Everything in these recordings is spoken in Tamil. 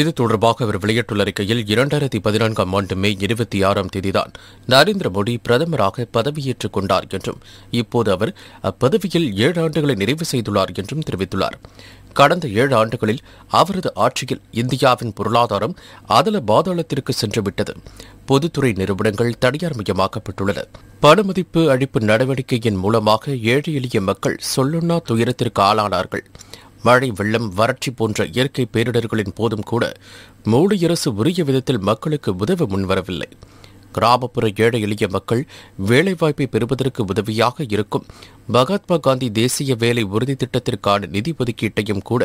இது தொடர்பாக அவர் வெளியிட்டுள்ள அறிக்கையில் இரண்டாயிரத்தி பதினான்காம் ஆண்டு மே இருபத்தி ஆறாம் தேதிதான் நரேந்திர மோடி பிரதமராக பதவியேற்றுக் கொண்டார் என்றும் இப்போது அவர் அப்பதவியில் ஏழு ஆண்டுகளை நிறைவு செய்துள்ளார் என்றும் தெரிவித்துள்ளார் கடந்த ஏழு ஆண்டுகளில் அவரது ஆட்சியில் இந்தியாவின் பொருளாதாரம் அதல பாதாளத்திற்கு சென்றுவிட்டது பொதுத்துறை நிறுவனங்கள் தனியார் மயமாக்கப்பட்டுள்ளன பணமதிப்பு அழிப்பு நடவடிக்கையின் மூலமாக ஏழை எளிய மக்கள் சொல்லுண்ணா துயரத்திற்கு ஆளானார்கள் மழை வெள்ளம் வறட்சி போன்ற இயற்கை பேரிடர்களின் போதும் கூட மோடி அரசு உரிய விதத்தில் மக்களுக்கு உதவ முன்வரவில்லை கிராமப்புற ஏழை எளிய மக்கள் வேலைவாய்ப்பை பெறுவதற்கு உதவியாக இருக்கும் மகாத்மா காந்தி தேசிய வேலை உறுதி திட்டத்திற்கான நிதி ஒதுக்கீட்டையும் கூட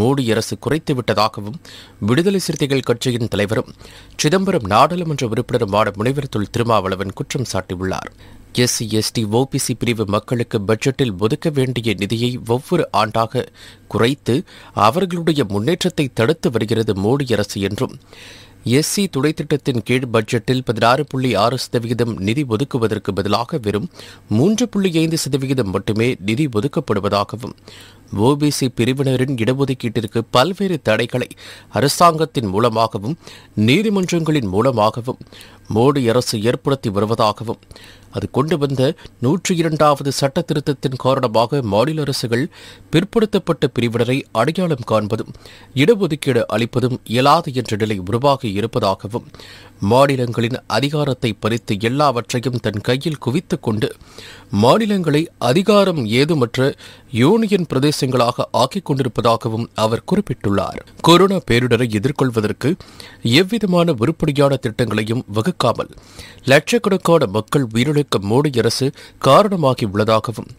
மோடி அரசு குறைத்துவிட்டதாகவும் விடுதலை சிறுத்தைகள் கட்சியின் தலைவரும் சிதம்பரம் நாடாளுமன்ற உறுப்பினருமான முனைவர் தொல் திருமாவளவன் குற்றம் சாட்டியுள்ளார் எஸ்சி எஸ்டி ஓபிசி பிரிவு மக்களுக்கு பட்ஜெட்டில் ஒதுக்க வேண்டிய நிதியை ஒவ்வொரு ஆண்டாக குறைத்து அவர்களுடைய முன்னேற்றத்தை தடுத்து வருகிறது மோடி அரசு என்றும் எஸ்சி துணை திட்டத்தின் கீழ் பட்ஜெட்டில் பதினாறு புள்ளி ஆறு சதவிகிதம் நிதி ஒதுக்குவதற்கு பதிலாக வெறும் மூன்று புள்ளி ஐந்து சதவிகிதம் மட்டுமே நிதி ஒதுக்கப்படுவதாகவும் ஓபிசி பிரிவினரின் இடஒதுக்கீட்டிற்கு பல்வேறு தடைகளை அரசாங்கத்தின் மூலமாகவும் நீதிமன்றங்களின் மூலமாகவும் மோடி அரசு ஏற்படுத்தி வருவதாகவும் அது கொண்டு வந்த நூற்றி இரண்டாவது சட்ட திருத்தத்தின் காரணமாக மாநில அரசுகள் பிற்படுத்தப்பட்ட பிரிவினரை அடையாளம் காண்பதும் இடஒதுக்கீடு அளிப்பதும் இயலாது என்ற நிலை உருவாகி இருப்பதாகவும் மாநிலங்களின் அதிகாரத்தை பறித்து எல்லாவற்றையும் தன் கையில் குவித்துக் கொண்டு மாநிலங்களை அதிகாரம் ஏதுமற்ற யூனியன் பிரதேசங்களாக ஆக்கிக் கொண்டிருப்பதாகவும் அவர் குறிப்பிட்டுள்ளார் கொரோனா பேரிடரை எதிர்கொள்வதற்கு எவ்விதமான உருப்படியான திட்டங்களையும் வகுக்காமல் லட்சக்கணக்கான மக்கள் உயிரிழந்த முழுக்க மோடி அரசு காரணமாகி உள்ளதாகவும்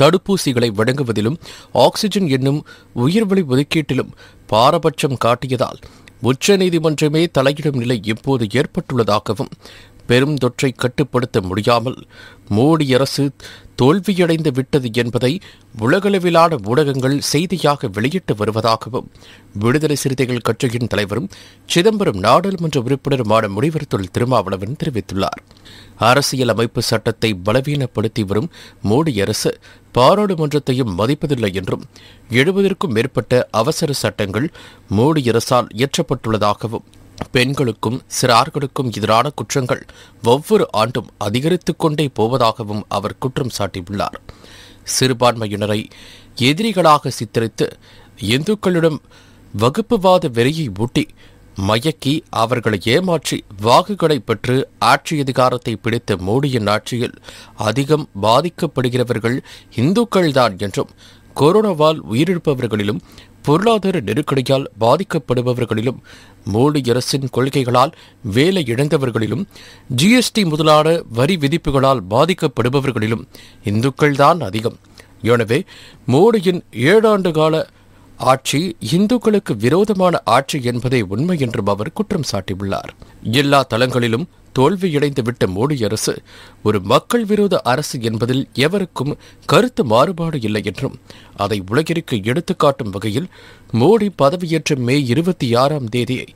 தடுப்பூசிகளை வழங்குவதிலும் ஆக்சிஜன் என்னும் உயிர்வழி ஒதுக்கீட்டிலும் பாரபட்சம் காட்டியதால் உச்சநீதிமன்றமே தலையிடும் நிலை இப்போது ஏற்பட்டுள்ளதாகவும் பெரும் தொற்றை கட்டுப்படுத்த முடியாமல் மோடி அரசு தோல்வியடைந்து விட்டது என்பதை உலகளவிலான ஊடகங்கள் செய்தியாக வெளியிட்டு வருவதாகவும் விடுதலை சிறுத்தைகள் கட்சியின் தலைவரும் சிதம்பரம் நாடாளுமன்ற உறுப்பினருமான முனிவர்துள் திருமாவளவன் தெரிவித்துள்ளார் அரசியல் அமைப்பு சட்டத்தை பலவீனப்படுத்தி வரும் மோடி அரசு பாராளுமன்றத்தையும் மதிப்பதில்லை என்றும் எழுபதற்கும் மேற்பட்ட அவசர சட்டங்கள் மோடி அரசால் இயற்றப்பட்டுள்ளதாகவும் பெண்களுக்கும் சிறார்களுக்கும் எதிரான குற்றங்கள் ஒவ்வொரு ஆண்டும் அதிகரித்து கொண்டே போவதாகவும் அவர் குற்றம் சாட்டியுள்ளார் சிறுபான்மையினரை எதிரிகளாக சித்தரித்து இந்துக்களிடம் வகுப்புவாத வெறியை ஊட்டி மயக்கி அவர்களை ஏமாற்றி வாக்குகளை பெற்று ஆட்சி அதிகாரத்தை பிடித்த மோடியின் ஆட்சியில் அதிகம் பாதிக்கப்படுகிறவர்கள் இந்துக்கள்தான் என்றும் கொரோனாவால் உயிரிழப்பவர்களிலும் பொருளாதார நெருக்கடியால் பாதிக்கப்படுபவர்களிலும் மோடி அரசின் கொள்கைகளால் வேலை இழந்தவர்களிலும் ஜிஎஸ்டி முதலான வரி விதிப்புகளால் பாதிக்கப்படுபவர்களிலும் இந்துக்கள்தான் அதிகம் எனவே மோடியின் ஏழாண்டு கால ஆட்சி இந்துக்களுக்கு விரோதமான ஆட்சி என்பதே உண்மை என்றும் அவர் குற்றம் சாட்டியுள்ளார் எல்லா தளங்களிலும் விட்ட மோடி அரசு ஒரு மக்கள் விரோத அரசு என்பதில் எவருக்கும் கருத்து மாறுபாடு இல்லை என்றும் அதை உலகிற்கு எடுத்துக்காட்டும் வகையில் மோடி பதவியேற்ற மே இருபத்தி ஆறாம் தேதியை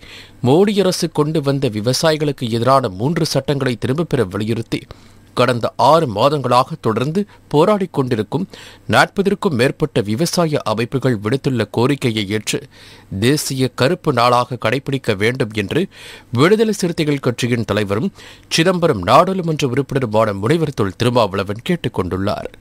மோடி அரசு கொண்டு வந்த விவசாயிகளுக்கு எதிரான மூன்று சட்டங்களை திரும்பப் பெற வலியுறுத்தி கடந்த ஆறு மாதங்களாக தொடர்ந்து போராடிக் கொண்டிருக்கும் நாற்பதற்கும் மேற்பட்ட விவசாய அமைப்புகள் விடுத்துள்ள கோரிக்கையை ஏற்று தேசிய கருப்பு நாளாக கடைபிடிக்க வேண்டும் என்று விடுதலை சிறுத்தைகள் கட்சியின் தலைவரும் சிதம்பரம் நாடாளுமன்ற உறுப்பினருமான முனைவர் தொல் திருமாவளவன் கேட்டுக் கொண்டுள்ளாா்